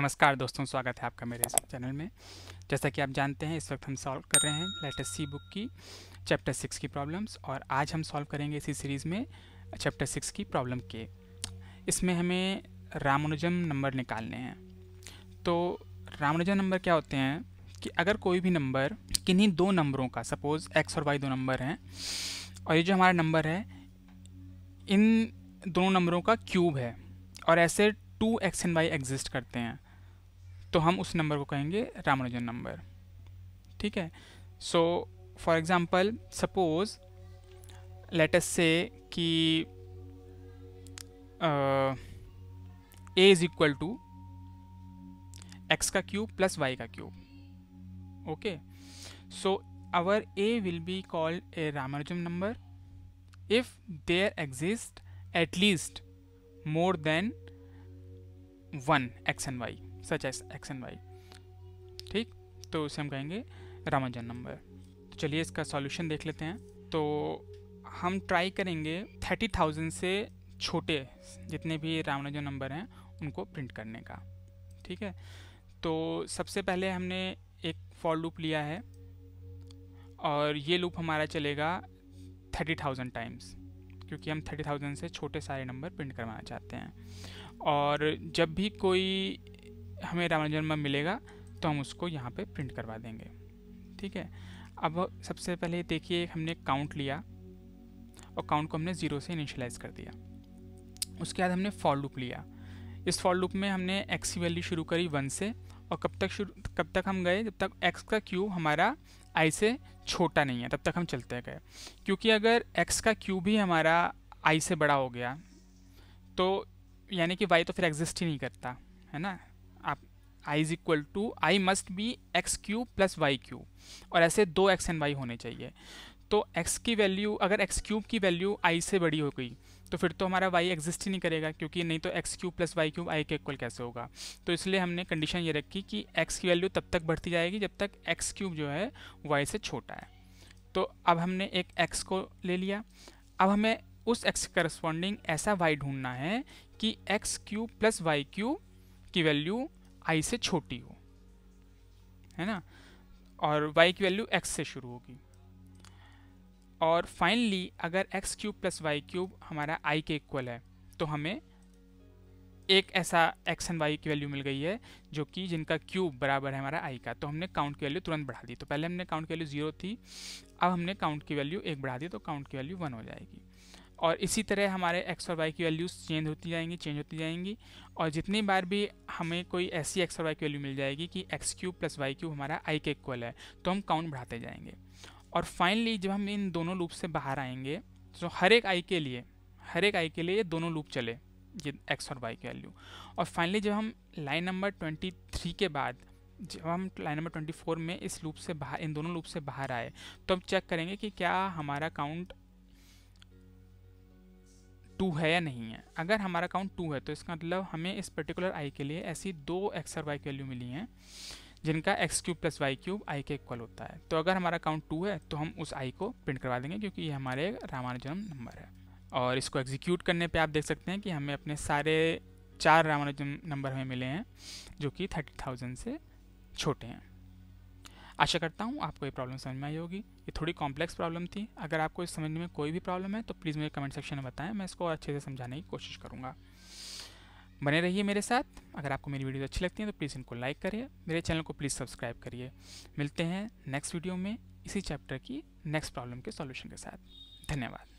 नमस्कार दोस्तों स्वागत है आपका मेरे इस चैनल में जैसा कि आप जानते हैं इस वक्त हम सॉल्व कर रहे हैं लेटेस्ट सी बुक की चैप्टर सिक्स की प्रॉब्लम्स और आज हम सॉल्व करेंगे इसी सीरीज़ में चैप्टर सिक्स की प्रॉब्लम के इसमें हमें रामानुजम नंबर निकालने हैं तो रामानुजम नंबर क्या होते हैं कि अगर कोई भी नंबर किन्हीं दो नंबरों का सपोज़ एक्स और वाई दो नंबर हैं और ये जो हमारा नंबर है इन दोनों नंबरों का क्यूब है और ऐसे two X and Y exist करते हैं तो हम उस नंबर को कहेंगे रामानुजन नंबर ठीक है so for example suppose let say कि A is equal to X का क्यूब प्लस वाई का cube okay so our A will be called A Ramanujan number if there exist at least more than one X and Y such as X and Y ठीक तो उसे हम कहेंगे रामाजन number तो चलिए इसका सॉल्यूशन देख लेते हैं तो हम ट्राई करेंगे थर्टी थाउजेंड से छोटे जितने भी रामाजन नंबर हैं उनको प्रिंट करने का ठीक है तो सबसे पहले हमने एक फॉर लूप लिया है और ये लूप हमारा चलेगा थर्टी थाउजेंड टाइम्स क्योंकि हम थर्टी थाउजेंड से छोटे सारे नंबर प्रिंट करवाना चाहते हैं और जब भी कोई हमें रावण जन्म मिलेगा तो हम उसको यहाँ पे प्रिंट करवा देंगे ठीक है अब सबसे पहले देखिए हमने काउंट लिया और काउंट को हमने ज़ीरो से इनिशलाइज कर दिया उसके बाद हमने फॉल लूप लिया इस फॉल लूप में हमने एक्स की वैल्यू शुरू करी वन से और कब तक शुरू कब तक हम गए जब तक एक्स का क्यूब हमारा आई से छोटा नहीं है तब तक हम चलते गए क्योंकि अगर एक्स का क्यूब ही हमारा आई से बड़ा हो गया तो यानी कि वाई तो फिर एग्जिस्ट ही नहीं करता है ना आप I is equal to I must be X cube plus Y cube और ऐसे दो एक्स एंड वाई होने चाहिए तो एक्स की वैल्यू अगर एक्स क्यूब की वैल्यू आई से बड़ी हो गई तो फिर तो हमारा वाई एग्जिस्ट ही नहीं करेगा क्योंकि नहीं तो X cube plus Y cube I के इक्वल कैसे होगा तो इसलिए हमने कंडीशन ये रखी कि एक्स की वैल्यू तब तक बढ़ती जाएगी जब तक एक्स क्यूब जो है वाई से छोटा है तो अब हमने एक एक्स को ले लिया अब हमें उस एक्स करस्पॉन्डिंग ऐसा वाई ढूंढना है कि X cube plus Y cube की वैल्यू आई से छोटी हो है ना और वाई की वैल्यू एक्स से शुरू होगी और फाइनली अगर X cube plus Y cube हमारा आई के इक्वल है तो हमें एक ऐसा एक्स एंड वाई की वैल्यू मिल गई है जो कि जिनका क्यूब बराबर है हमारा आई का तो हमने काउंट की वैल्यू तुरंत बढ़ा दी तो पहले हमने काउंट की वैल्यू जीरो थी अब हमने काउंट की वैल्यू एक बढ़ा दी तो काउंट की वैल्यू वन हो जाएगी और इसी तरह हमारे एक्स और वाई की वैल्यूज़ चेंज होती जाएंगी चेंज होती जाएंगी और जितनी बार भी हमें कोई ऐसी एक्स और वाई की वैल्यू मिल जाएगी कि X cube plus Y cube हमारा आई के इक्वल है तो हम काउंट बढ़ाते जाएंगे और फाइनली जब हम इन दोनों लूप से बाहर आएंगे तो हर एक आई के लिए हर एक आई के लिए ये दोनों लूप चले ये एक्स और वाई की वैल्यू और फाइनली जब हम लाइन नंबर ट्वेंटी थ्री के बाद जब हम लाइन नंबर ट्वेंटी फोर में इस लूप से बाहर इन दोनों लूप से बाहर आए तो हम चेक करेंगे कि क्या हमारा काउंट टू है या नहीं है अगर हमारा अकाउंट टू है तो इसका मतलब हमें इस पर्टिकुलर आई के लिए ऐसी दो एक्स और वाई की वैल्यू मिली हैं जिनका X cube plus Y cube I के इक्वल होता है तो अगर हमारा अकाउंट टू है तो हम उस आई को प्रिंट करवा देंगे क्योंकि ये हमारे रामानुजन नंबर है और इसको एग्जीक्यूट करने पे आप देख सकते हैं कि हमें अपने सारे चार रामानुजम नंबर हमें मिले हैं जो कि थर्टी थाउजेंड से छोटे हैं आशा करता हूँ आपको ये प्रॉब्लम समझ में आई होगी ये थोड़ी कॉम्प्लेक्स प्रॉब्लम थी अगर आपको इस समझने में कोई भी प्रॉब्लम है तो प्लीज़ मुझे कमेंट सेक्शन में बताएं मैं इसको अच्छे से समझाने की कोशिश करूँगा बने रहिए मेरे साथ अगर आपको मेरी वीडियो अच्छी लगती है तो प्लीज़ इनको लाइक करिए मेरे चैनल को प्लीज़ सब्सक्राइब करिए मिलते हैं नेक्स्ट वीडियो में इसी चैप्टर की नेक्स्ट प्रॉब्लम के सॉल्यूशन के साथ धन्यवाद